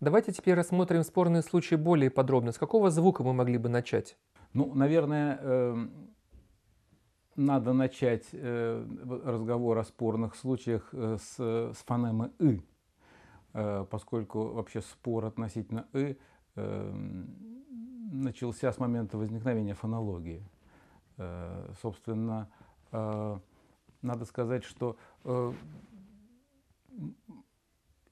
Давайте теперь рассмотрим спорные случаи более подробно. С какого звука мы могли бы начать? Ну, наверное, эм, надо начать э, разговор о спорных случаях э, с, с фонемы «ы», э, поскольку вообще спор относительно «ы» эм, начался с момента возникновения фонологии. Собственно, надо сказать, что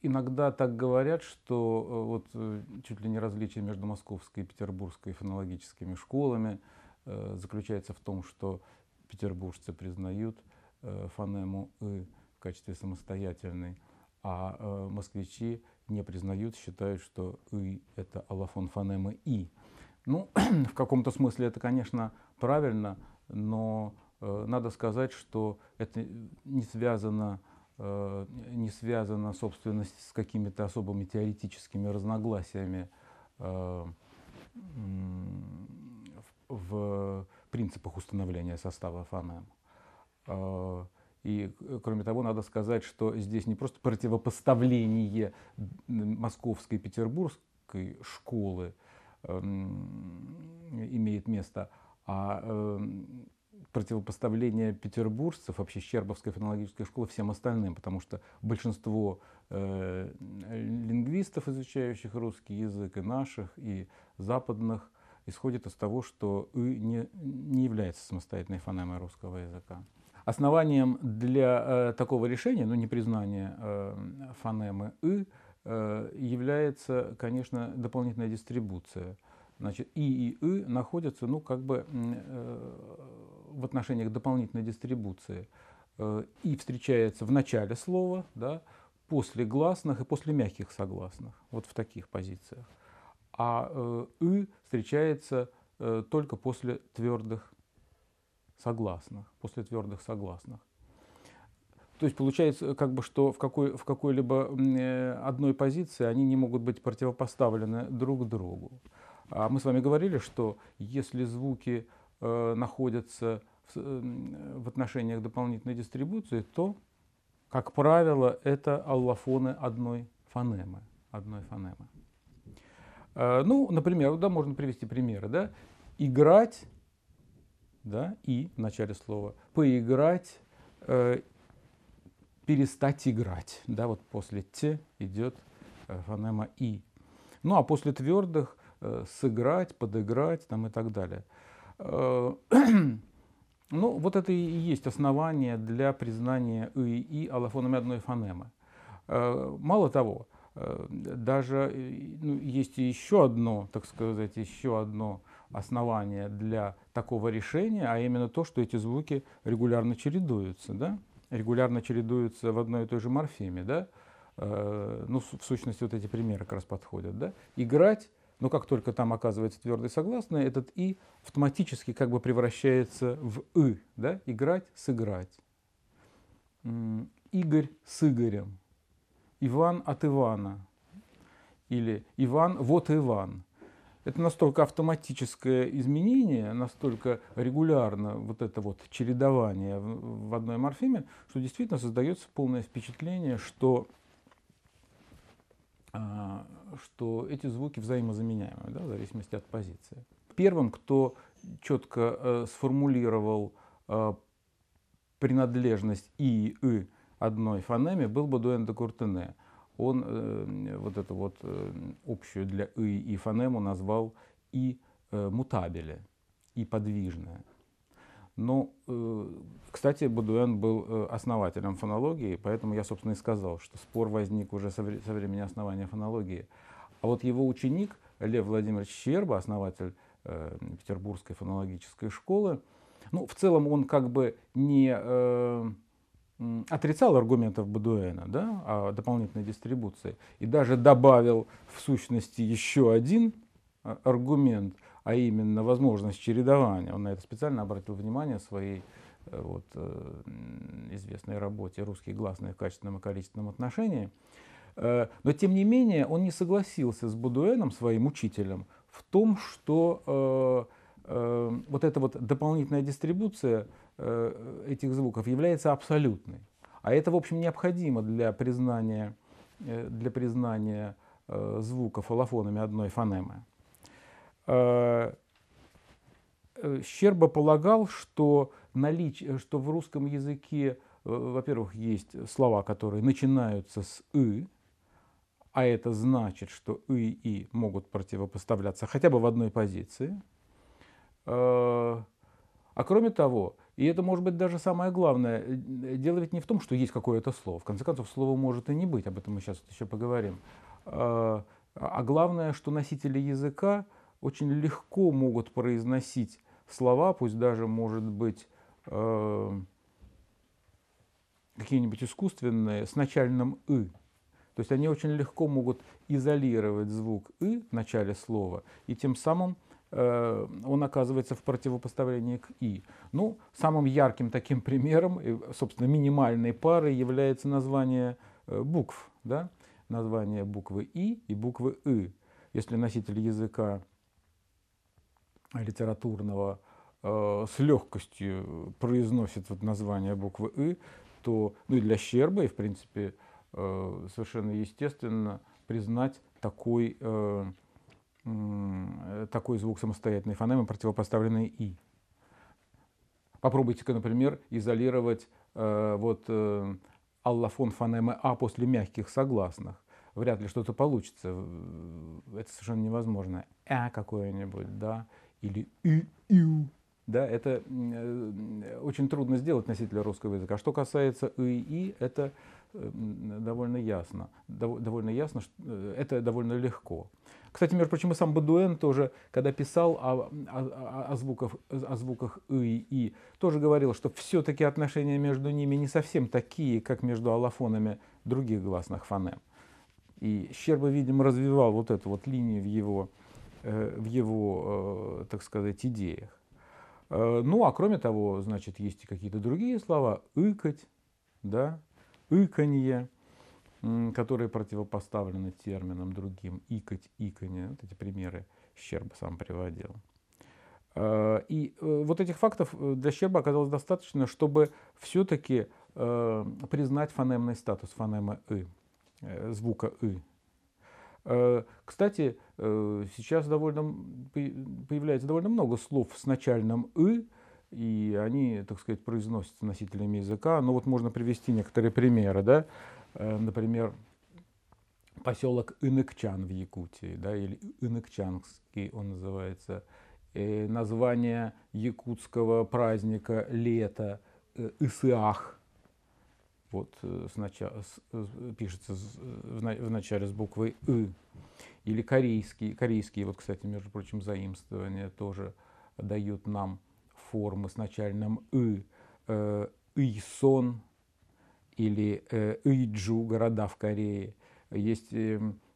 иногда так говорят, что э, вот э, чуть ли не различие между московской и петербургской фонологическими школами э, заключается в том, что петербуржцы признают фонему «ы» в качестве самостоятельной, а москвичи не признают, считают, что «ы» — это аллофон фонемы «и». Ну, в каком-то смысле это, конечно, правильно, но надо сказать, что это не связано с Э, не связана, собственно, с какими-то особыми теоретическими разногласиями э, в принципах установления состава фонема. Э, и, кроме того, надо сказать, что здесь не просто противопоставление московской и петербургской школы имеет место, а противопоставление петербуржцев, вообще Щербовской фонологической школы всем остальным, потому что большинство э, лингвистов, изучающих русский язык, и наших, и западных, исходит из того, что «ы» не, не является самостоятельной фонемой русского языка. Основанием для э, такого решения, ну, не признания э, фонемы «ы», э, является, конечно, дополнительная дистрибуция. Значит, «и» и «ы» находятся, ну, как бы э, в отношениях дополнительной дистрибуции э, и встречается в начале слова, да, после гласных и после мягких согласных, вот в таких позициях. А э, «ы» встречается э, только после твердых согласных, после твердых согласных. То есть получается, как бы, что в, какой, в какой-либо одной позиции они не могут быть противопоставлены друг другу. А мы с вами говорили, что если звуки Э, находятся эм, в отношениях дополнительной дистрибуции, то, как правило, это аллофоны одной фонемы. Одной фонемы. Э, ну, например, да, можно привести примеры. Да? Играть, да, и в начале слова, поиграть, э, перестать играть. Да, вот после те идет э, фонема и. Ну, а после твердых э, сыграть, подыграть там, и так далее – Э, ну, вот это и есть основание для признания «ы» и «и» аллофонами одной фонемы. Э, мало того, э, даже ну, есть еще одно, так сказать, еще одно основание для такого решения, а именно то, что эти звуки регулярно чередуются, да? регулярно чередуются в одной и той же морфеме. Да? Ну, в сущности, вот эти примеры как раз подходят. Да? Играть но как только там оказывается твердый согласный, этот «и» автоматически как бы превращается в и, Да? Играть, сыграть. Игорь с Игорем. Иван от Ивана. Или Иван вот Иван. Это настолько автоматическое изменение, настолько регулярно вот это вот чередование в одной морфеме, что действительно создается полное впечатление, что а, что эти звуки взаимозаменяемы, да, в зависимости от позиции. Первым, кто четко э, сформулировал э, принадлежность и и, одной фонеме, был Бодуэн де Куртене. Он э, вот эту вот э, общую для и и фонему назвал и э, мутабеле, и подвижное. Ну, э, кстати, Бадуэн был э, основателем фонологии, поэтому я, собственно, и сказал, что спор возник уже со времени основания фонологии. А вот его ученик Лев Владимирович Щерба, основатель э, Петербургской фонологической школы, ну, в целом он как бы не э, отрицал аргументов Бадуэна да, о а дополнительной дистрибуции и даже добавил в сущности еще один а, аргумент – а именно возможность чередования. Он на это специально обратил внимание в своей э, вот, э, известной работе «Русские гласные в качественном и количественном отношении». Э, но, тем не менее, он не согласился с Будуэном, своим учителем, в том, что вот эта вот дополнительная дистрибуция этих звуков является абсолютной. А это, в общем, необходимо для признания, для признания звуков аллофонами одной фонемы. Э, Щерба полагал, что, налич... что в русском языке, э, во-первых, есть слова, которые начинаются с «ы», а это значит, что «ы» и «и» могут противопоставляться хотя бы в одной позиции. Э, а кроме того, и это может быть даже самое главное, дело ведь не в том, что есть какое-то слово. В конце концов, слова может и не быть, об этом мы сейчас еще поговорим. А главное, что носители языка – очень легко могут произносить слова, пусть даже, может быть, э, какие-нибудь искусственные, с начальным «ы». То есть они очень легко могут изолировать звук «ы» в начале слова, и тем самым э, он оказывается в противопоставлении к «и». Ну, самым ярким таким примером, собственно, минимальной парой является название э, букв, да? название буквы «и» и буквы «ы». Если носитель языка литературного э, с легкостью произносит вот название буквы «ы», то ну и для Щерба, и в принципе э, совершенно естественно признать такой, э, такой звук самостоятельной фонемы, противопоставленной «и». Попробуйте-ка, например, изолировать вот аллофон фонемы «а» после мягких согласных. Вряд ли что-то получится. Это совершенно невозможно. «Э» какое-нибудь, да, или «ю-ю», да, это э, очень трудно сделать носителя русского языка. Что касается «и» «и», это э, довольно ясно. Довольно ясно, что э, это довольно легко. Кстати, между прочим, и сам Бадуэн тоже, когда писал о, о, о, звуках, о звуках «и» и, тоже говорил, что все-таки отношения между ними не совсем такие, как между аллофонами других гласных фонем. И Щерба, видимо, развивал вот эту вот линию в его Э, в его, э, так сказать, идеях. Э, ну, а кроме того, значит, есть и какие-то другие слова. "ыкать", да, иканье, которые противопоставлены терминам другим. Икать, иканье. Вот эти примеры Щерба сам приводил. И вот этих фактов для Щерба оказалось достаточно, чтобы все-таки признать фонемный статус фонемы «ы», звука «ы», Э, кстати, э, сейчас довольно, появляется довольно много слов с начальным «ы», и они, так сказать, произносятся носителями языка. Но ну, вот можно привести некоторые примеры, да, э, например, поселок Иныкчан в Якутии, да, или Иныкчанский он называется, и название якутского праздника лето Исыах, вот э, сначала, э, пишется э, в начале с буквы «ы». Или корейские. Корейские, вот, кстати, между прочим, заимствования тоже дают нам формы с начальным «ы». «Ыйсон» или Ыджу города в Корее. Есть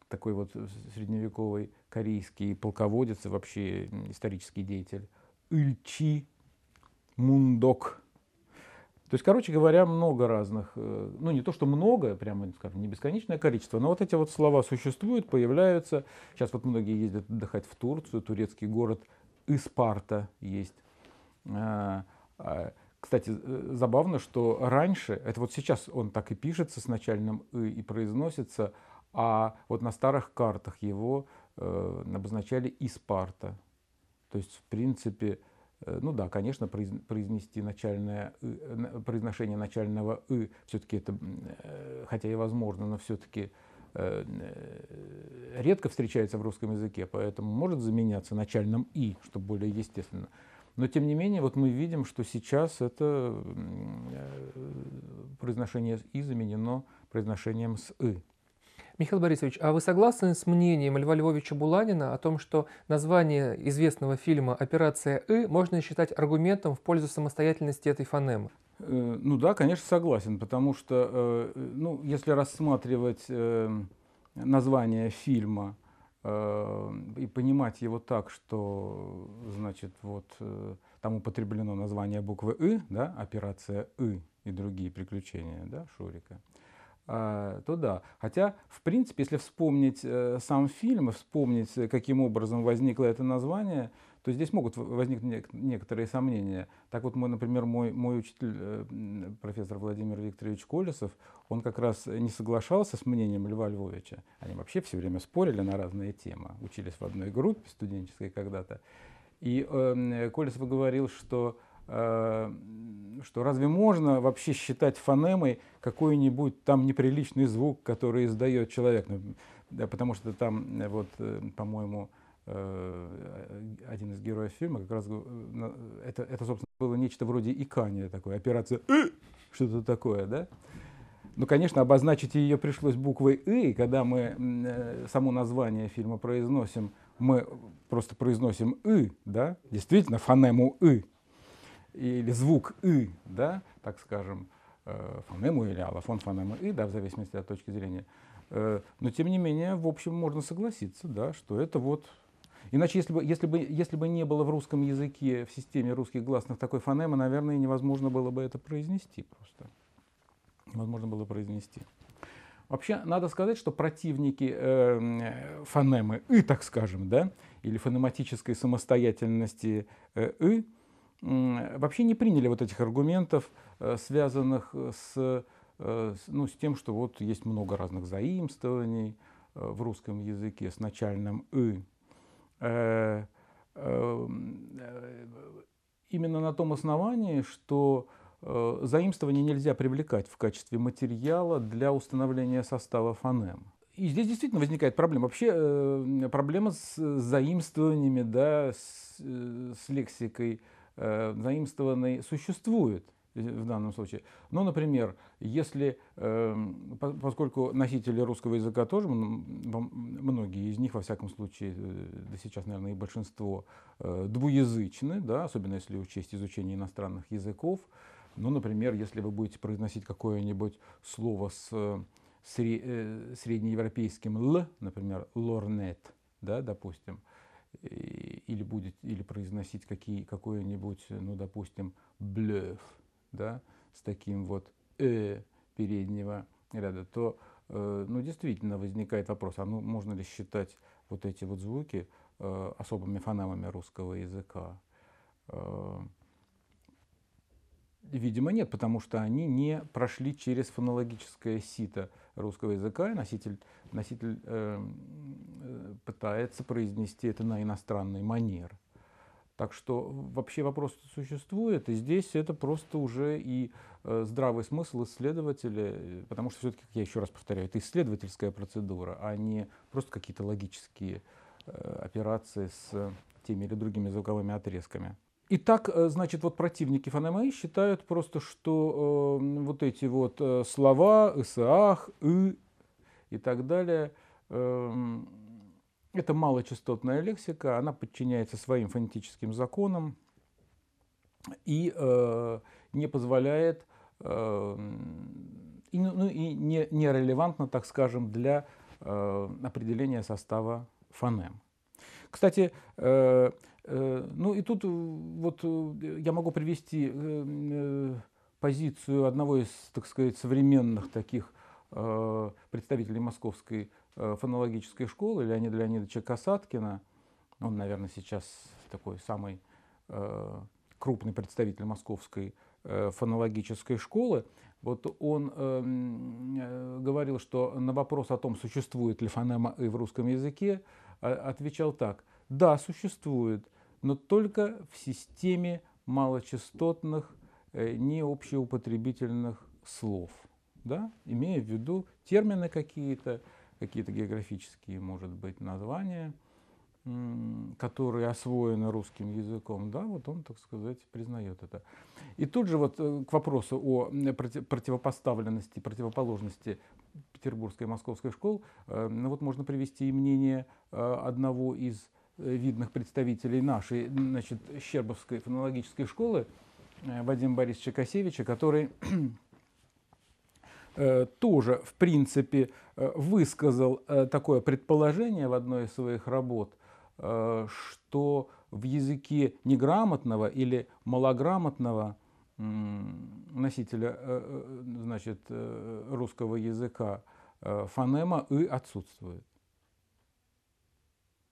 такой вот средневековый корейский полководец и вообще исторический деятель Ыльчи Мундок – то есть, короче говоря, много разных, э, ну не то, что много, прямо скажем, не бесконечное количество, но вот эти вот слова существуют, появляются. Сейчас вот многие ездят отдыхать в Турцию, турецкий город Испарта есть. Э, а, кстати, э, забавно, что раньше, это вот сейчас он так и пишется с начальным «ы» и произносится, а вот на старых картах его обозначали Испарта. То есть, в принципе, Э, ну да, конечно, произнести начальное, э, произношение начального «ы» все-таки это, э, хотя и возможно, но все-таки редко встречается в русском языке, поэтому может заменяться начальным «и», что более естественно. Но тем не менее, вот мы видим, что сейчас это произношение «и» заменено произношением с «ы». Михаил Борисович, а вы согласны с мнением Льва Львовича Буланина о том, что название известного фильма «Операция И» можно считать аргументом в пользу самостоятельности этой фонемы? Э, ну да, конечно, согласен, потому что, э, ну, если рассматривать э, название фильма и понимать его так, что, значит, вот там употреблено название буквы И, да, «Операция И» и другие приключения, да, Шурика – а, то да. Хотя, в принципе, если вспомнить э, сам фильм, вспомнить, э, каким образом возникло это название, то здесь могут возникнуть некоторые сомнения. Так вот, мой, например, мой, мой учитель, э, профессор Владимир Викторович Колесов, он как раз не соглашался с мнением Льва Львовича. Они вообще все время спорили на разные темы, учились в одной группе студенческой когда-то. И э, Колесов говорил, что Э, что разве можно вообще считать фонемой какой-нибудь там неприличный звук, который издает человек? Ну, да, потому что там, э, вот, э, по-моему, один из героев фильма как раз это, это, собственно, было нечто вроде икания такой операция что-то такое, да? Ну, конечно, обозначить ее пришлось буквой «и», и когда мы само название фильма произносим, мы просто произносим «и», да, действительно, фонему «и», или звук «ы», да, так скажем, э, фонему или аллофон фонемы «ы», да, в зависимости от точки зрения. Э, но, тем не менее, в общем, можно согласиться, да, что это вот Иначе, если бы, если, бы, если бы не было в русском языке, в системе русских гласных такой фонемы, наверное, невозможно было бы это произнести просто. Невозможно было произнести. Вообще, надо сказать, что противники э, фонемы «ы», так скажем, да, или фонематической самостоятельности э, «ы», э, вообще не приняли вот этих аргументов, э, связанных э, с, ну, с тем, что вот есть много разных заимствований э, в русском языке с начальным «ы». Эм, именно на том основании, что заимствование нельзя привлекать в качестве материала для установления состава фонем. И здесь действительно возникает проблема. Вообще проблема с заимствованиями, да, с, с лексикой Э, заимствованный существует в данном случае. Ну, например, если, эм, поскольку носители русского языка тоже, многие из них, во всяком случае, э, да сейчас, наверное, и большинство э, двуязычны, да, особенно если учесть изучение иностранных языков. Ну, например, если вы будете произносить какое-нибудь слово с среднеевропейским «л», например, «лорнет», да, допустим, или будет или произносить какие, какой-нибудь, ну, допустим, блеф, да, с таким вот «э» переднего ряда, то, э, ну, действительно возникает вопрос, а ну, можно ли считать вот эти вот звуки э, особыми фонемами русского языка? Э, Видимо, нет, потому что они не прошли через фонологическое сито русского языка. Носитель, носитель э, пытается произнести это на иностранный манер. Так что вообще вопрос существует, и здесь это просто уже и э, здравый смысл исследователя, э, потому что все-таки, как я еще раз повторяю, это исследовательская процедура, а не просто какие-то логические э, операции с теми или другими звуковыми отрезками. Итак, значит, вот противники фонемаи считают просто, что э, вот эти вот слова «ысаах», «ы» и так далее э, это малочастотная лексика, она подчиняется своим фонетическим законам и э, не позволяет, э, и, ну, ну и не, не релевантна, так скажем, для э, определения состава фонем. Кстати, э, э, ну и тут э, вот э, я могу привести э, э, позицию одного из, так сказать, современных таких представителей московской Э, фонологической школы Леонида Леонидовича Касаткина. Он, наверное, сейчас такой самый э, крупный представитель московской э, фонологической школы. Вот он э, говорил, что на вопрос о том, существует ли фонема «ы» в русском языке, а, отвечал так. Да, существует, но только в системе малочастотных, э, необщеупотребительных слов. Да? Имея в виду термины какие-то, какие-то географические, может быть, названия, которые освоены русским языком, да, вот он, так сказать, признает это. И тут же вот э, к вопросу о противопоставленности, противоположности петербургской и московской школ, э, ну вот можно привести и мнение э, одного из видных представителей нашей, значит, Щербовской фонологической школы, Вадима Борисовича Косевича, который Э, тоже, в принципе, э, высказал э, такое предположение в одной из своих работ, что в языке неграмотного или малограмотного носителя значит, русского языка фонема «ы» отсутствует.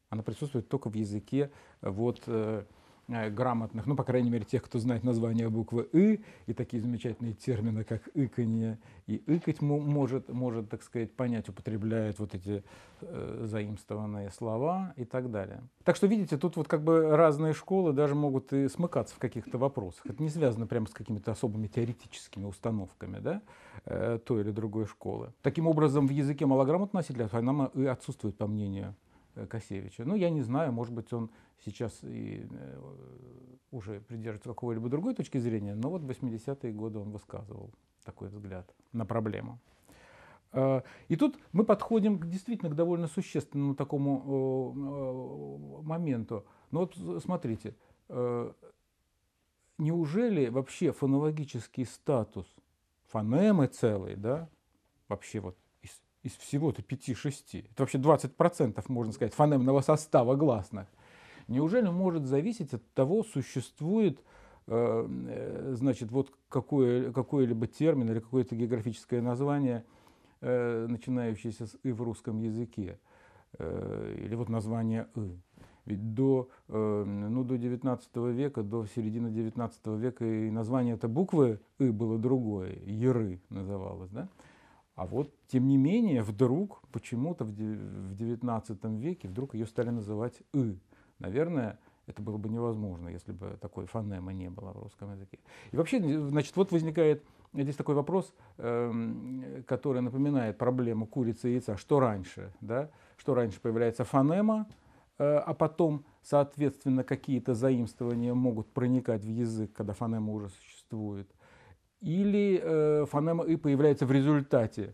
Она присутствует только в языке вот, Э, грамотных, ну, по крайней мере, тех, кто знает название буквы «ы», и такие замечательные термины, как «ыканье» и «ыкать» может, может, так сказать, понять, употребляют вот эти э, заимствованные слова и так далее. Так что, видите, тут вот как бы разные школы даже могут и смыкаться в каких-то вопросах. Это не связано прямо с какими-то особыми теоретическими установками, да, э, той или другой школы. Таким образом, в языке малограмотного носителя фонема «ы» отсутствует, по мнению Э, Косевича. Ну, я не знаю, может быть, он сейчас и э, уже придерживается какой-либо другой точки зрения, но вот в 80-е годы он высказывал такой взгляд на проблему. Э, и тут мы подходим к, действительно к довольно существенному такому моменту. Ну вот смотрите, неужели вообще фонологический статус, фонемы целые, да, вообще вот из всего-то 5-6. Это вообще 20%, можно сказать, фонемного состава гласных. Неужели может зависеть от того, существует э, э, значит, вот какое, какой-либо термин или какое-то географическое название, э, начинающееся с «ы» в русском языке, или вот название «ы». Ведь до, ну, до 19 века, до середины 19 века и название это буквы «ы» было другое, «еры» называлось, да? А вот, тем не менее, вдруг, почему-то в XIX веке, вдруг ее стали называть «ы». Наверное, это было бы невозможно, если бы такой фонемы не было в русском языке. И вообще, значит, вот возникает здесь такой вопрос, эм, который напоминает проблему курицы и яйца. Что раньше? Да? Что раньше появляется фонема, э, а потом, соответственно, какие-то заимствования могут проникать в язык, когда фонема уже существует или э, фонема и появляется в результате,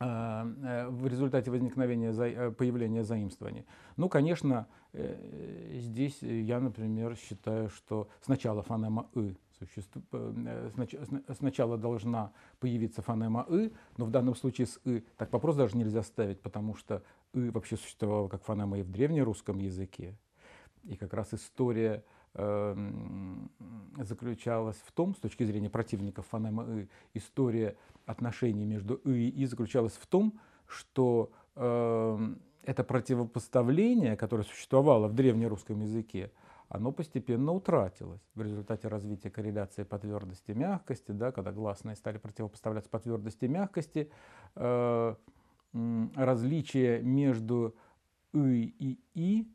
э, э, в результате возникновения, появления заимствований. Ну, конечно, здесь я, например, считаю, что сначала фонема и существ... сначала должна появиться фонема и. но в данном случае с и так вопрос даже нельзя ставить, потому что и вообще существовало как фонема и в древнерусском языке. И как раз история Эм, заключалась в том, с точки зрения противников фонемы «ы», э, история отношений между «ы» и «и» заключалась в том, что эм, это противопоставление, которое существовало в древнерусском языке, оно постепенно утратилось в результате развития корреляции по твердости мягкости, да, когда гласные стали противопоставляться по твердости и мягкости, э, различие между «ы» и «и»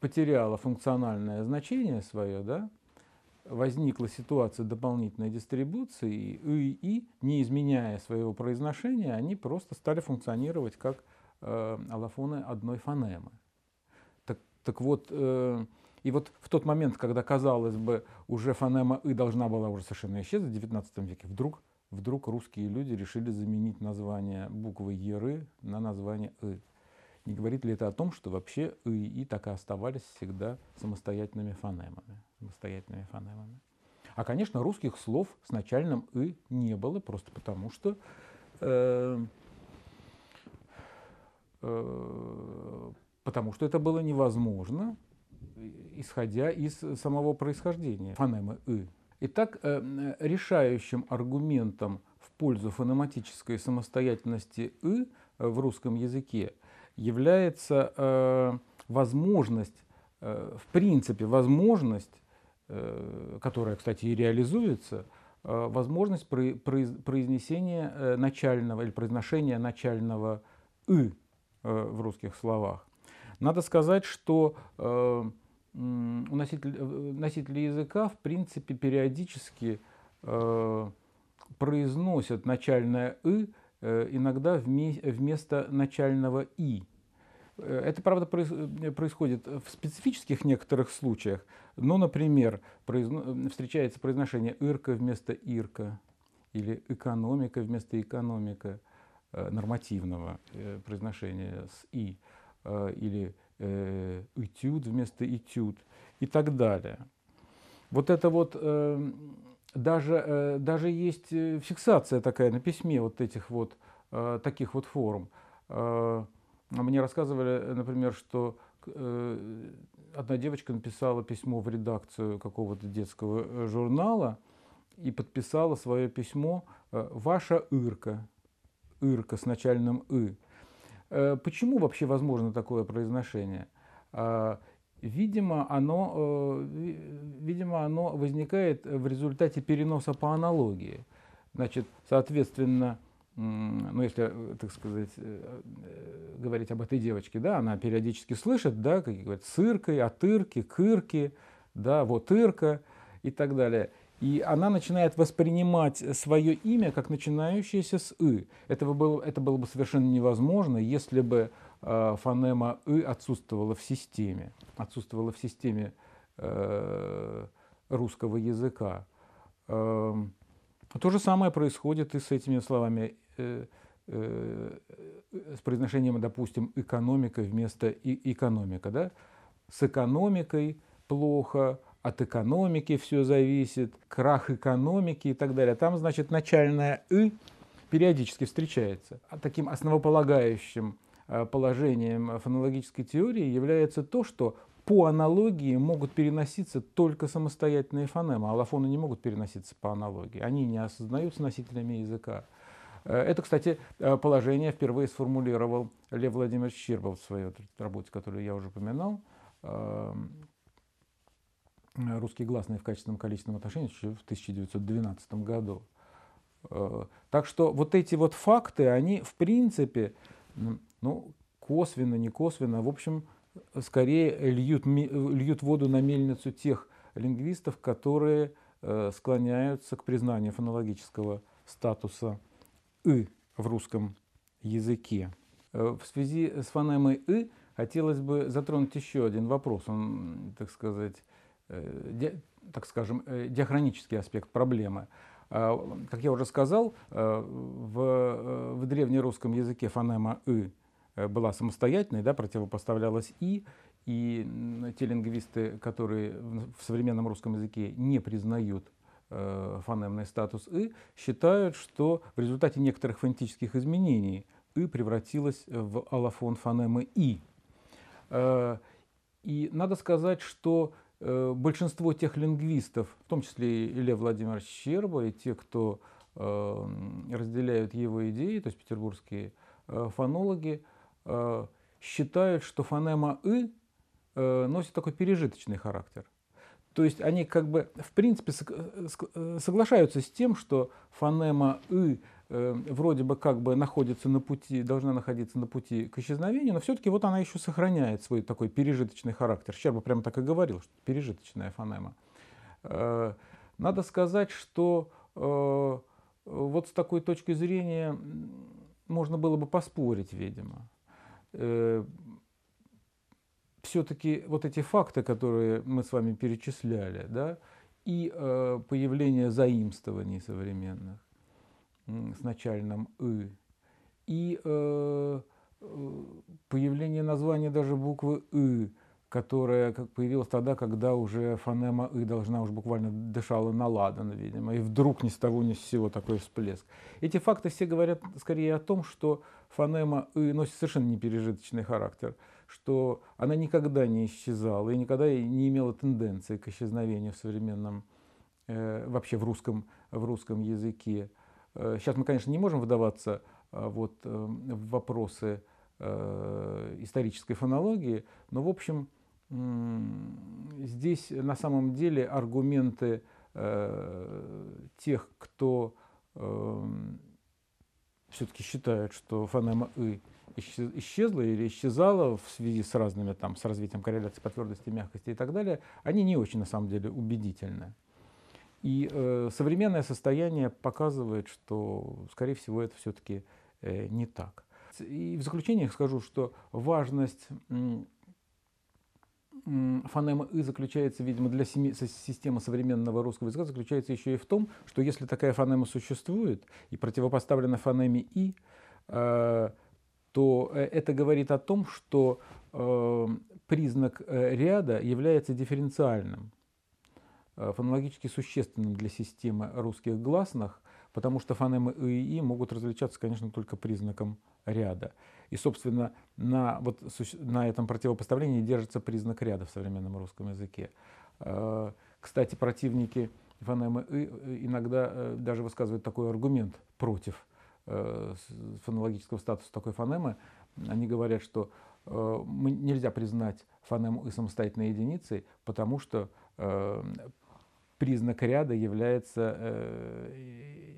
потеряла функциональное значение свое, да, возникла ситуация дополнительной дистрибуции, и, и не изменяя своего произношения, они просто стали функционировать как э, аллофоны одной фонемы. Так, так вот, э, и вот в тот момент, когда, казалось бы, уже фонема «ы» должна была уже совершенно исчезнуть в XIX веке, вдруг, вдруг русские люди решили заменить название буквы «еры» на название «ы». Не говорит ли это о том, что вообще и, и так и оставались всегда самостоятельными фонемами? Самостоятельными фонемами. А, конечно, русских слов с начальным «и» не было, просто потому что э, э, потому что это было невозможно, исходя из самого происхождения фонемы «ы». Итак, э, решающим аргументом в пользу фонематической самостоятельности «ы» в русском языке является э, возможность, э, в принципе, возможность, э, которая, кстати, и реализуется, э, возможность про, произ, произнесения э, начального или произношения начального «ы» э, в русских словах. Надо сказать, что э, у носителей э, носителя языка, в принципе, периодически э, произносят начальное «ы», Э, иногда вместо начального «и». Э, это, правда, э, происходит в специфических некоторых случаях, но, ну, например, встречается произношение «ирка» вместо «ирка» или «экономика» вместо «экономика» нормативного произношения с «и» или «этюд» вместо «этюд» и так далее. Вот это вот эм, даже, э, даже есть э, фиксация такая на письме вот этих вот э, таких вот форм. Мне рассказывали, например, что одна девочка написала письмо в редакцию какого-то детского журнала и подписала свое письмо «Ваша Ирка». Ирка с начальным «ы». Почему вообще возможно такое произношение? Видимо, оно, э, видимо, оно возникает в результате переноса по аналогии. Значит, соответственно, ну, если, э, так сказать, э, говорить об этой девочке, да, она периодически слышит, да, как говорят, сыркой, атырки, кырки, да, вот ирка и так далее. И она начинает воспринимать свое имя как начинающееся с «ы». Этого было, это было бы совершенно невозможно, если бы Э, фонема «ы» отсутствовала в системе, отсутствовала в системе э, русского языка. Эм, то же самое происходит и с этими словами, э, с произношением, допустим, экономика вместо экономика. Да? С экономикой плохо, от экономики все зависит, крах экономики и так далее. Там, значит, начальное «ы» периодически встречается. А таким основополагающим Э, положением фонологической теории является то, что по аналогии могут переноситься только самостоятельные фонемы. Аллофоны не могут переноситься по аналогии. Они не осознаются носителями языка. Э, это, кстати, э, положение впервые сформулировал Лев Владимирович Щербов в своей работе, которую я уже упоминал. Эм, «Русские гласные в качественном количественном отношении» еще в 1912 году. Так что вот эти вот факты, они в принципе ну, косвенно, не косвенно, в общем, скорее льют, льют воду на мельницу тех лингвистов, которые э, склоняются к признанию фонологического статуса «ы» в русском языке. Э, в связи с фонемой «ы» хотелось бы затронуть еще один вопрос. Он, так сказать, э, ди, так скажем, диахронический аспект проблемы. А, как я уже сказал, в, в древнерусском языке фонема «ы» Э, была самостоятельной, да, противопоставлялась «и», и те лингвисты, которые в современном русском языке не признают э, фонемный статус «и», считают, что в результате некоторых фонетических изменений «и» превратилась в аллофон фонемы «и». Э, и надо сказать, что большинство тех лингвистов, в том числе и Лев Владимирович Щерба, и те, кто разделяют его идеи, то есть петербургские фонологи, Э, считают, что фонема «ы» э, носит такой пережиточный характер. То есть они как бы в принципе э, соглашаются с тем, что фонема «ы» вроде бы как бы находится на пути, должна находиться на пути к исчезновению, но все-таки вот она еще сохраняет свой такой пережиточный характер. Щерба прямо так и говорил, что пережиточная фонема. Надо сказать, что вот с такой точки зрения можно было бы поспорить, видимо э, все-таки вот эти факты, которые мы с вами перечисляли, да, и э, появление заимствований современных э, с начальным «ы», и э, э, появление названия даже буквы «ы», которая как появилась тогда, когда уже фонема «ы» должна уж буквально дышала на ладан, видимо, и вдруг ни с того ни с сего такой всплеск. Эти факты все говорят скорее о том, что фонема «ы» носит совершенно непережиточный характер, что она никогда не исчезала и никогда не имела тенденции к исчезновению в современном, э, вообще в русском, в русском языке. Э, сейчас мы, конечно, не можем вдаваться э, вот, э, в вопросы э, исторической фонологии, но, в общем, здесь на самом деле аргументы э, тех, кто эм, все-таки считает, что фонема эм «ы» исчезла или исчезала в связи с разными там, с развитием корреляции по твердости, мягкости и так далее, они не очень на самом деле убедительны. И э, современное состояние показывает, что, скорее всего, это все-таки э, не так. И в заключение скажу, что важность фонема «ы» заключается, видимо, для семи, системы современного русского языка, заключается еще и в том, что если такая фонема существует и противопоставлена фонеме «и», э, то э, это говорит о том, что э, признак э, ряда является дифференциальным, э, фонологически существенным для системы русских гласных – потому что фонемы и «и» могут различаться, конечно, только признаком ряда. И, собственно, на, вот, на этом противопоставлении держится признак ряда в современном русском языке. Э, кстати, противники фонемы и э, иногда э, даже высказывают такой аргумент против фонологического статуса такой фонемы. Они говорят, что нельзя признать фонему и самостоятельной единицей, потому что признак ряда является э,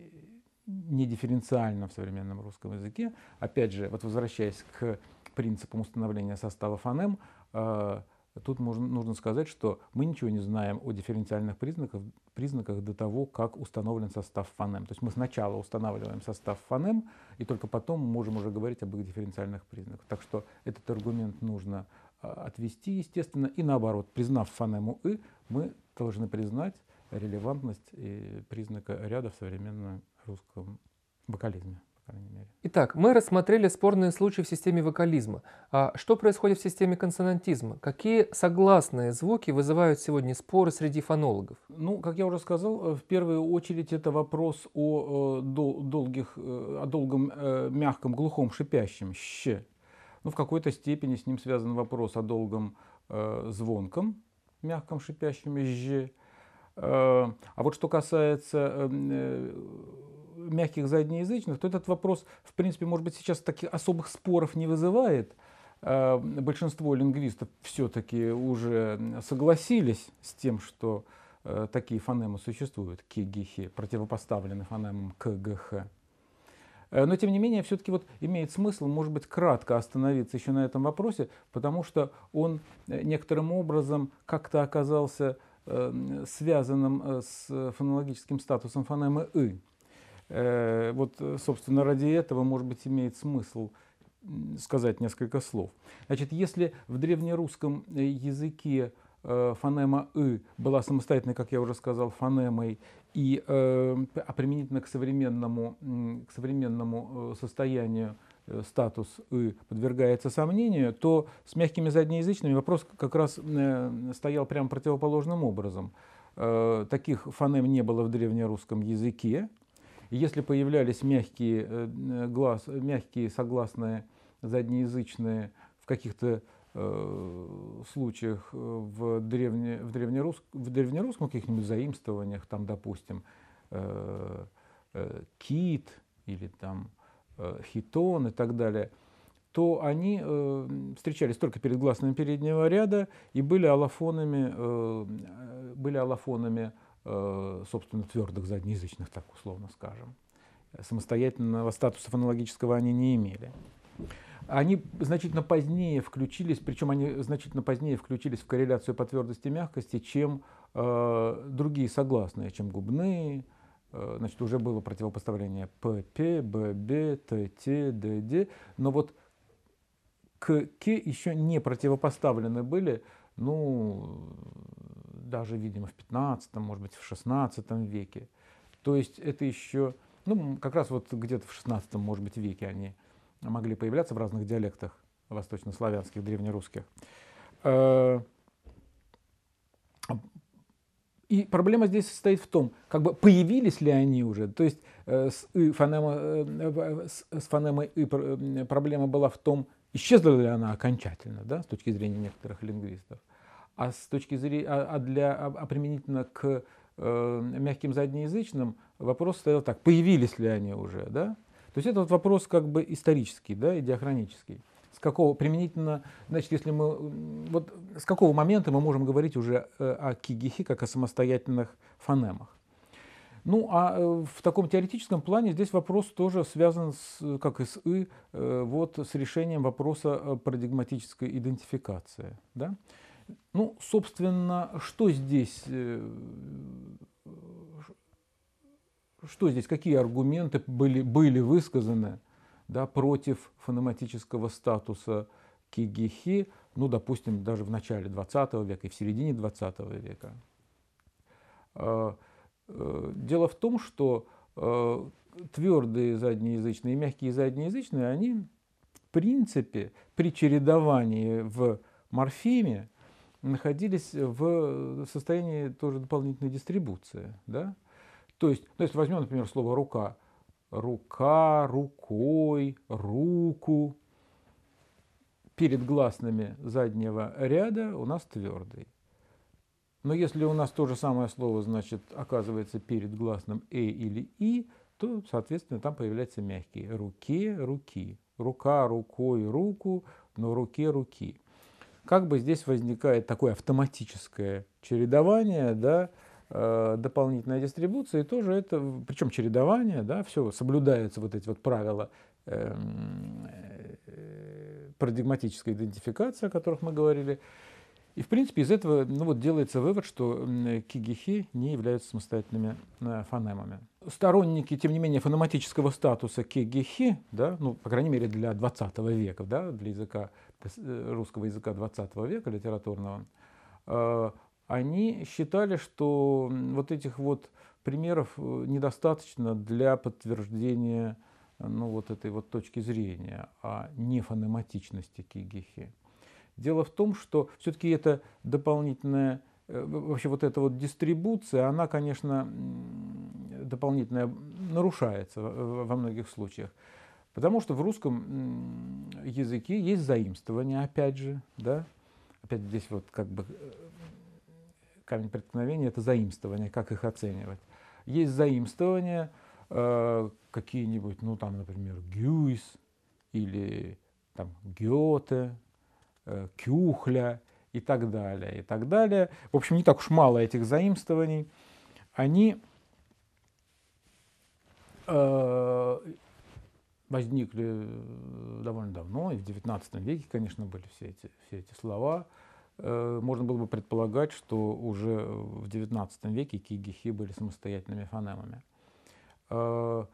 недифференциальным в современном русском языке. Опять же, вот возвращаясь к принципам установления состава фонем, э, тут можно, нужно сказать, что мы ничего не знаем о дифференциальных признаках, признаках до того, как установлен состав фонем. То есть мы сначала устанавливаем состав фонем, и только потом можем уже говорить об их дифференциальных признаках. Так что этот аргумент нужно э, отвести, естественно, и наоборот, признав фонему «ы», мы должны признать релевантность и признака ряда в современном русском вокализме. По крайней мере. Итак, мы рассмотрели спорные случаи в системе вокализма. А что происходит в системе консонантизма? Какие согласные звуки вызывают сегодня споры среди фонологов? Ну, как я уже сказал, э, в первую очередь это вопрос о, э, дол долгих, э, о долгом, мягком, глухом, шипящем «щ». Ну, в какой-то степени с ним связан вопрос о долгом э, звонком, мягком, шипящем «ж», Э, а вот что касается эм, э, мягких заднеязычных, то этот вопрос, в принципе, может быть, сейчас таких особых споров не вызывает. Э, большинство лингвистов все-таки уже согласились с тем, что такие фонемы существуют, кигихи, противопоставлены фонемам кгх. Но, тем не менее, все-таки вот имеет смысл, может быть, кратко остановиться еще на этом вопросе, потому что он некоторым образом как-то оказался Э, связанном э, с фонологическим статусом фонемы «ы». Э, вот, собственно, ради этого, может быть, имеет смысл сказать несколько слов. Значит, если в древнерусском языке фонема «ы» была самостоятельной, как я уже сказал, фонемой, и, а применительно к современному, к современному состоянию Э, статус «ы» подвергается сомнению, то с мягкими заднеязычными вопрос как раз э, стоял прямо противоположным образом. Э, таких фонем не было в древнерусском языке. если появлялись мягкие, глаз, мягкие согласные заднеязычные в каких-то случаях в, древне, в, древнерус, в древнерусском каких-нибудь заимствованиях, там, допустим, кит или там Э, хитон и так далее, то они э, встречались только перед гласным переднего ряда и были аллофонами, э, были аллофонами э, собственно, твердых заднеязычных, так условно скажем. Самостоятельного статуса фонологического они не имели. Они значительно позднее включились, причем они значительно позднее включились в корреляцию по твердости и мягкости, чем э, другие согласные, чем губные, Э, значит, уже было противопоставление пп бб тт дд но вот к К еще не противопоставлены были, ну, даже, видимо, в 15, может быть, в 16 веке. То есть это еще, ну, как раз вот где-то в 16, может быть, веке они могли появляться в разных диалектах восточнославянских, древнерусских. Э, и проблема здесь состоит в том, как бы появились ли они уже. То есть э, с, и фонема, э, э с, с фонемой «и» проблема была в том, исчезла ли она окончательно, да, с точки зрения некоторых лингвистов. А с точки зрения, а, а для, а, а применительно к э, мягким заднеязычным вопрос стоял так, появились ли они уже, да? То есть это вот вопрос как бы исторический, да, и диахронический какого применительно, значит, если мы, вот с какого момента мы можем говорить уже э, о кигихи как о самостоятельных фонемах? Ну, а э, в таком теоретическом плане здесь вопрос тоже связан, с, как и с «и», э, вот с решением вопроса парадигматической идентификации. Да? Ну, собственно, что здесь, что здесь, какие аргументы были, были высказаны – да, против фономатического статуса кигихи, ну, допустим, даже в начале XX века и в середине XX века. А, э, дело в том, что э, твердые заднеязычные и мягкие заднеязычные, они в принципе при чередовании в морфеме находились в состоянии тоже дополнительной дистрибуции. Да? То есть, ну, если возьмем, например, слово «рука», рука, рукой, руку. Перед гласными заднего ряда у нас твердый. Но если у нас то же самое слово, значит, оказывается перед гласным «э» или «и», то, соответственно, там появляется мягкий Руке, руки. Рука, рукой, руку, но руке, руки. Как бы здесь возникает такое автоматическое чередование, да, Э, дополнительная дистрибуция, и тоже это, причем чередование, да, все соблюдается вот эти вот правила эм, э, парадигматической идентификации, о которых мы говорили. И, в принципе, из этого ну, вот, делается вывод, что кигихи не являются самостоятельными э, фонемами. Сторонники, тем не менее, фонематического статуса кигихи, да, ну, по крайней мере, для 20 века, да, для языка, русского языка 20 века литературного, они считали, что вот этих вот примеров э, недостаточно для подтверждения э, ну, вот этой вот точки зрения о нефонематичности кигихи. Дело в том, что все-таки это дополнительная, э, вообще вот эта вот дистрибуция, она, конечно, дополнительная нарушается во многих случаях. Потому что в русском языке есть заимствование, опять же, да, опять здесь вот как бы камень преткновения — это заимствование, как их оценивать. Есть заимствования э, какие-нибудь, ну там, например, Гюйс или там Гёте, э, Кюхля и так далее, и так далее. В общем, не так уж мало этих заимствований. Они э, возникли э, довольно давно, и в XIX веке, конечно, были все эти, все эти слова. Э, можно было бы предполагать, что уже э, в XIX веке ки были самостоятельными фонемами. Э,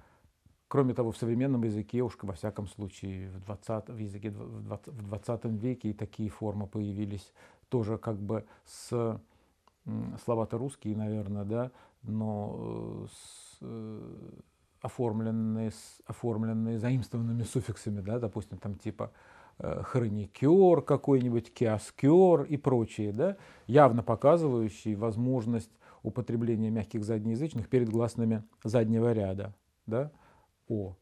кроме того, в современном языке, уж во всяком случае, в 20, в языке, 20, в 20 веке и такие формы появились тоже как бы с слова-то русские, наверное, да, но с, оформленные, с, оформленные заимствованными суффиксами, да, допустим, там типа э, Э, хроникер какой-нибудь, киоскер и прочие, да, явно показывающие возможность употребления мягких заднеязычных перед гласными заднего ряда, да, о.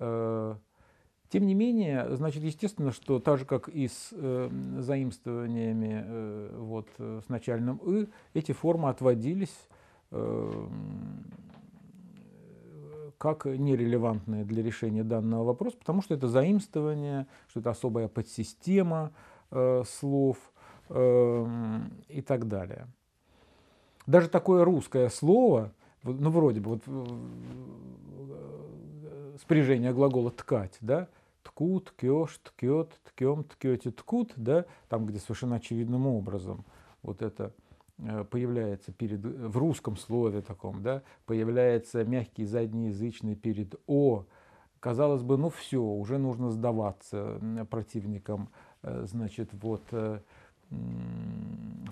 Э, тем не менее, значит, естественно, что так же, как и с э, заимствованиями э, вот, э, с начальным «ы», эти формы отводились э, как нерелевантное для решения данного вопроса, потому что это заимствование, что это особая подсистема э, слов э, и так далее. Даже такое русское слово, ну вроде бы, вот, э, спряжение глагола «ткать», да, ткут, кеш, ткёт, ткём, ткете, ткут, да, там, где совершенно очевидным образом вот это – Э, появляется перед, э, в русском слове таком, да, появляется мягкий заднеязычный перед «о», казалось бы, ну все, уже нужно сдаваться противникам, э, значит, вот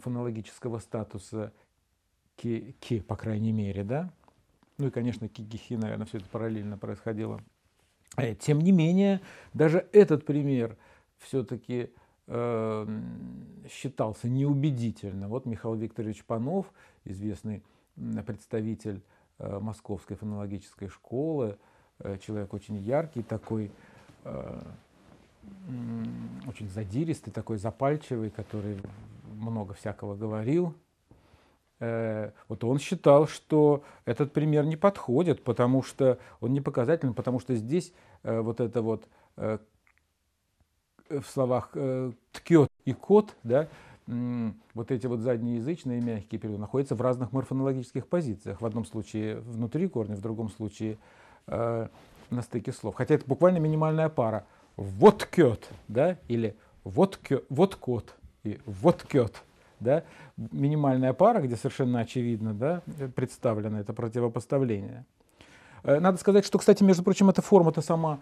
фонологического статуса ки, ки, по крайней мере, да? Ну и, конечно, кигихи, наверное, все это параллельно происходило. Тем не менее, даже этот пример все-таки Эм, считался неубедительным. Вот Михаил Викторович Панов, известный представитель э, Московской фонологической школы, э, человек очень яркий такой, э, очень задиристый, такой запальчивый, который много всякого говорил. Вот он считал, что этот пример не подходит, потому что он не показательный, потому что здесь вот это вот Э, в словах э, ткет и кот, да, вот эти вот заднеязычные мягкие периоды находятся в разных морфонологических позициях. В одном случае внутри корня, в другом случае э, на стыке слов. Хотя это буквально минимальная пара. Вот кет, да, или вот, кё, вот кот и вот кет, да. Минимальная пара, где совершенно очевидно, да, представлено это противопоставление. Надо сказать, что, кстати, между прочим, эта форма-то сама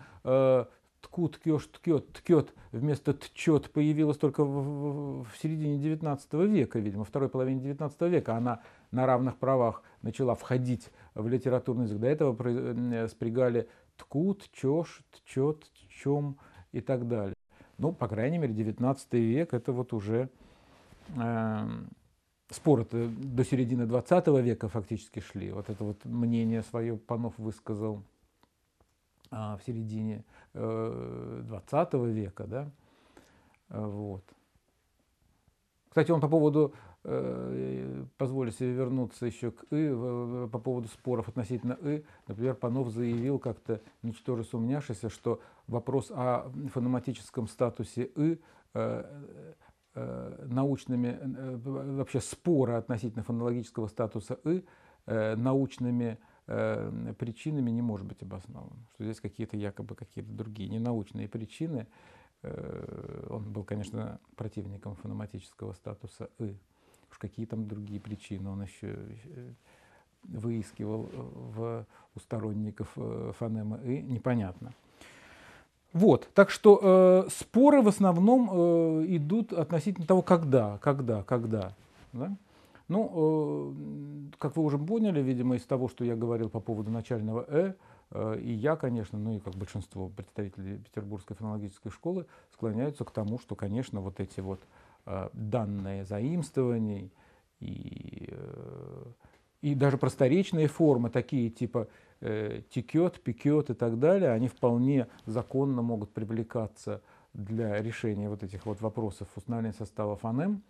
ткут, ткешь, ткет, ткет вместо тчет появилась только в, в, в середине 19 века, видимо, второй половине 19 века. Она на равных правах начала входить в литературный язык. До этого э, э, спрягали ткут, чеш, тчет, тчем и так далее. Ну, по крайней мере, 19 век это вот уже э, эм, споры до середины 20 века фактически шли. Вот это вот мнение свое Панов высказал а, в середине 20 э, века. Да? Э, вот. Кстати, он по поводу, э, позволю себе вернуться еще к И, по поводу споров относительно И, например, Панов заявил как-то, ничтоже сумняшися, что вопрос о фономатическом статусе И научными, вообще споры относительно фонологического статуса И научными э, причинами не может быть обоснован. Что здесь какие-то якобы какие-то другие ненаучные причины. Э, он был, конечно, противником фономатического статуса «ы». Уж какие там другие причины он еще э, выискивал э, в, у сторонников э, фонемы «ы», непонятно. Вот, так что э, споры в основном э, идут относительно того, когда, когда, когда. Да? Ну, э, как вы уже поняли, видимо, из того, что я говорил по поводу начального «э», «э», и я, конечно, ну и как большинство представителей Петербургской фонологической школы, склоняются к тому, что, конечно, вот эти вот э, данные заимствований и, и даже просторечные формы, такие типа текет, пекет и так далее, они вполне законно могут привлекаться для решения вот этих вот вопросов установления состава фонем.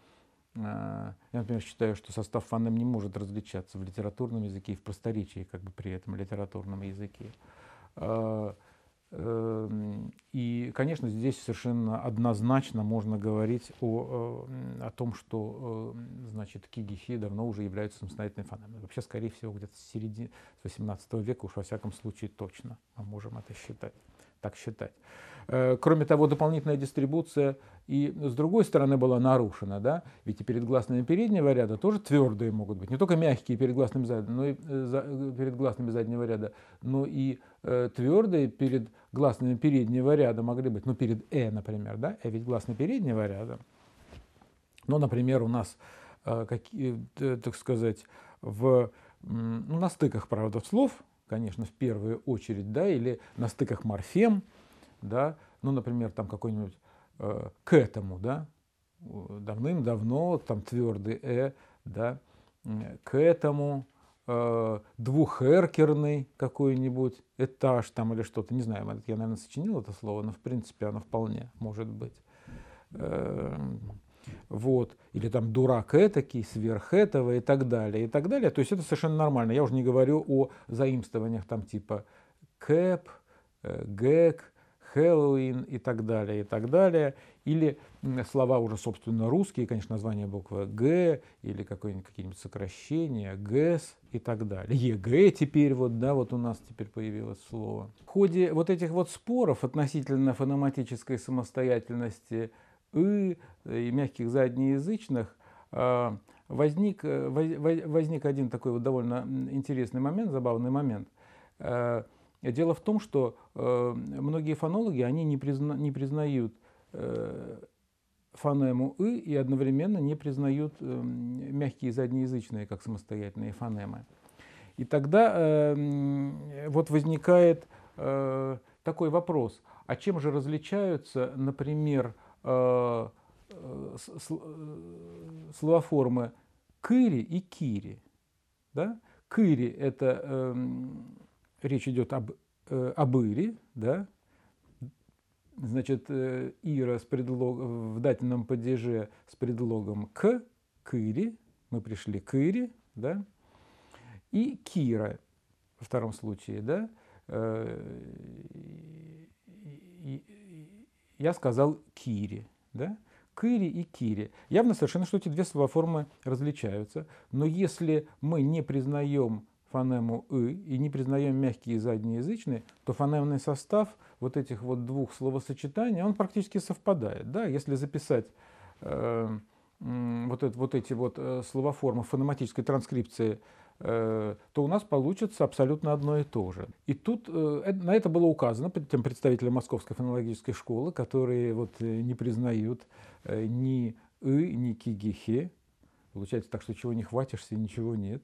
А, я, например, считаю, что состав фонем не может различаться в литературном языке и в просторечии, как бы при этом литературном языке. А, эм, и, конечно, здесь совершенно однозначно можно говорить о, э, о том, что э, значит, кигихи давно уже являются самостоятельной фонемой. Вообще, скорее всего, где-то с середины с 18 века, уж во всяком случае, точно мы можем это считать так считать. Э, кроме того, дополнительная дистрибуция и с другой стороны была нарушена, да? ведь и перед глазными переднего ряда тоже твердые могут быть, не только мягкие перед глазными заднего, но и э, за, э, перед глазными заднего ряда, но и э, твердые перед гласными переднего ряда могли быть, ну перед э, например, да, э ведь гласный переднего ряда. Ну, например, у нас, э, какие, э, так сказать, в, э, на стыках, правда, слов конечно, в первую очередь, да, или на стыках морфем, да, ну, например, там какой-нибудь э, к этому, да, давным-давно, там твердый э, да, к этому, э, двухэркерный какой-нибудь этаж там или что-то, не знаю, я, наверное, сочинил это слово, но, в принципе, оно вполне может быть. Э, вот, или там дурак этакий, сверх этого и так далее, и так далее. То есть это совершенно нормально. Я уже не говорю о заимствованиях там типа кэп, э, гэк Хэллоуин и так далее, и так далее. Или слова уже, собственно, русские, конечно, название буквы «Г» или какие-нибудь сокращения, «ГЭС» и так далее. «ЕГЭ» теперь вот, да, вот у нас теперь появилось слово. В ходе вот этих вот споров относительно фономатической самостоятельности – «ы» э, и мягких заднеязычных, а, возник, э, возник один такой вот довольно интересный момент, забавный момент. А, дело в том, что э, многие фонологи, они не, призна, не признают фонему «ы» и одновременно не признают мягкие заднеязычные как самостоятельные фонемы. И тогда вот возникает такой вопрос, а чем же различаются, например, Э, э, э, словоформы кыри и кири. Да? Кыри – это э, речь идет об, э, об ире, да? значит, э, ира с предлог, в дательном падеже с предлогом к, кыри, мы пришли к ире, да? и кира во втором случае, да? Э, и, и, я сказал «кири». Да? Кыри и кири. Явно совершенно, что эти две словоформы различаются. Но если мы не признаем фонему «ы» и не признаем мягкие и язычные, то фонемный состав вот этих вот двух словосочетаний, он практически совпадает. Да? Если записать э, э, вот, это, вот эти вот э, словоформы фонематической транскрипции Э, то у нас получится абсолютно одно и то же. И тут э, на это было указано тем представителям Московской фонологической школы, которые вот э, не признают ни «ы», ни «кигихе». Получается так, что чего не хватишься, ничего нет.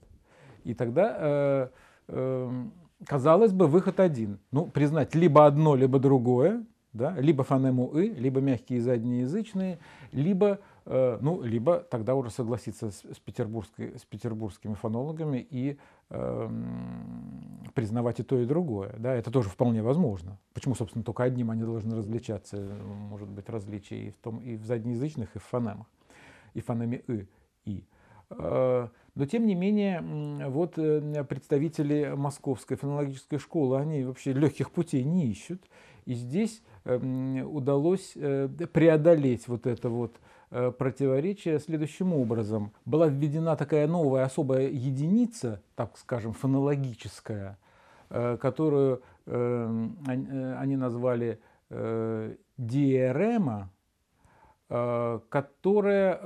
И тогда, эм, казалось бы, выход один. Ну, признать либо одно, либо другое, да? либо фонему «ы», либо мягкие задние язычные, либо Э, ну, либо тогда уже согласиться с, с, петербургской, с петербургскими фонологами и э, признавать и то, и другое. Да, это тоже вполне возможно. Почему, собственно, только одним они должны различаться? Может быть, различия и в, том, и в заднеязычных, и в фонемах, и фонеме «ы», «и». Э, но, тем не менее, вот э, представители московской фонологической школы, они вообще легких путей не ищут. И здесь эм, удалось преодолеть вот это вот Э, противоречие следующим образом. Была введена такая новая особая единица, так скажем, фонологическая, э, которую э, они назвали диэрема, которая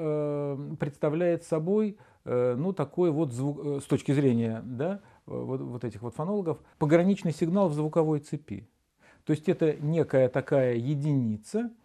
представляет собой ну, такой вот звук, с точки зрения да, вот, вот этих вот фонологов, пограничный сигнал в звуковой цепи. То есть это некая такая единица –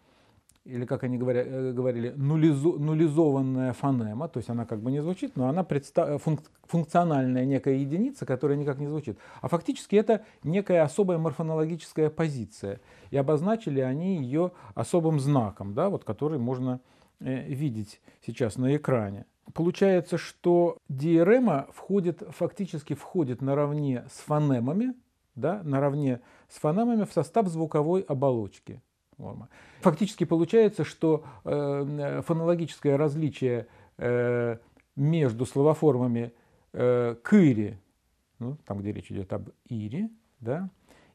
или как они говоря, э, говорили, нулизу, нулизованная фонема, то есть она как бы не звучит, но она представ, э, функ, функциональная некая единица, которая никак не звучит. А фактически это некая особая морфонологическая позиция. И обозначили они ее особым знаком, да, вот, который можно э, видеть сейчас на экране. Получается, что диэрема входит, фактически входит наравне с фонемами, да, наравне с фонемами в состав звуковой оболочки норма. Фактически получается, что э, э, фонологическое различие э, между словоформами «кыри», ну, там, где речь идет об «ире», да,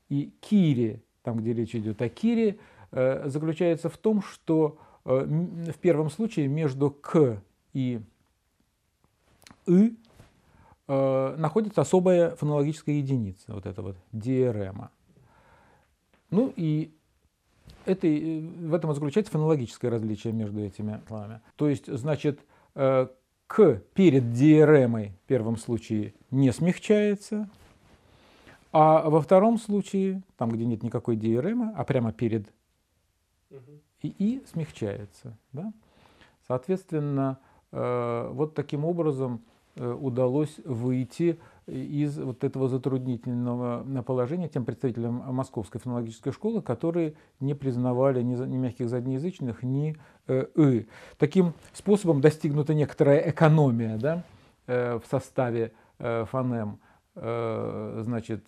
и «кири», там, где речь идет о «кире», заключается в том, что в первом случае между «к» и «ы» находится особая фонологическая единица, вот эта вот диэрема. Ну и это, э, в этом заключается фонологическое различие между этими словами. То есть, значит, э, к перед диэремой в первом случае не смягчается, а во втором случае, там, где нет никакой диэремы, а прямо перед и, и смягчается. Да? Соответственно, э, вот таким образом Э, удалось выйти э, из вот этого затруднительного э, положения тем представителям Московской фонологической школы, которые не признавали ни, ни мягких заднеязычных, ни «ы». Таким способом достигнута некоторая экономия да, в составе фонем. значит,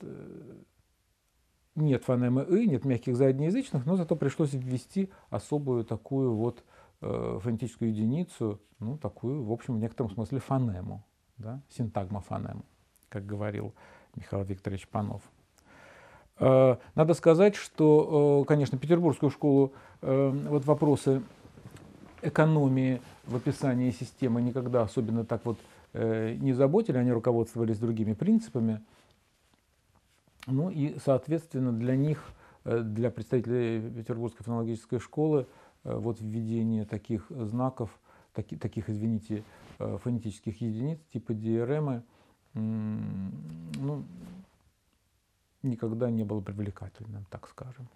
нет фонемы «ы», нет мягких заднеязычных, но зато пришлось ввести особую такую вот фонетическую единицу, ну, такую, в общем, в некотором смысле фонему да, синтагма фонемы, как говорил Михаил Викторович Панов. Э, надо сказать, что, э, конечно, петербургскую школу э, вот вопросы экономии в описании системы никогда особенно так вот не заботили, они руководствовались другими принципами. Ну и, соответственно, для них, для представителей Петербургской фонологической школы, вот введение таких знаков, таки, таких, извините, Э, фонетических единиц типа диэремы ну, никогда не было привлекательным, так скажем.